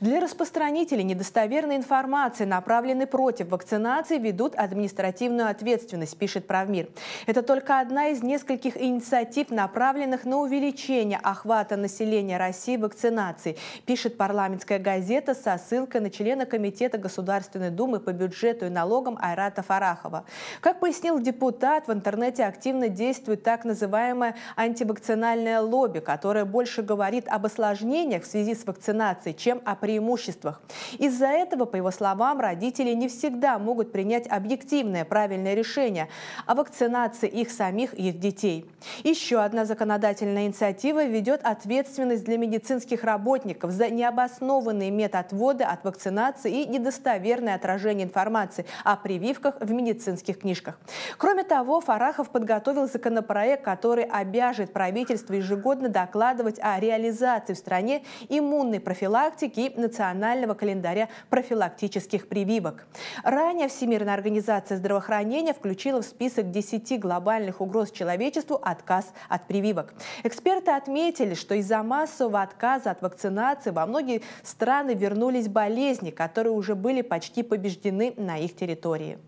Для распространителей недостоверной информации, направленной против вакцинации, ведут административную ответственность, пишет Правмир. Это только одна из нескольких инициатив, направленных на увеличение охвата населения России вакцинацией, пишет парламентская газета со ссылкой на члена Комитета Государственной Думы по бюджету и налогам Айрата Фарахова. Как пояснил депутат, в интернете активно действует так называемое антивакцинальное лобби, которое больше говорит об осложнениях в связи с вакцинацией, чем о преимуществах. Из-за этого, по его словам, родители не всегда могут принять объективное правильное решение о вакцинации их самих и их детей. Еще одна законодательная инициатива ведет ответственность для медицинских работников за необоснованные методводы от вакцинации и недостоверное отражение информации о прививках в медицинских книжках. Кроме того, Фарахов подготовил законопроект, который обяжет правительство ежегодно докладывать о реализации в стране иммунной профилактики и национального календаря профилактических прививок. Ранее Всемирная организация здравоохранения включила в список 10 глобальных угроз человечеству отказ от прививок. Эксперты отметили, что из-за массового отказа от вакцинации во многие страны вернулись болезни, которые уже были почти побеждены на их территории.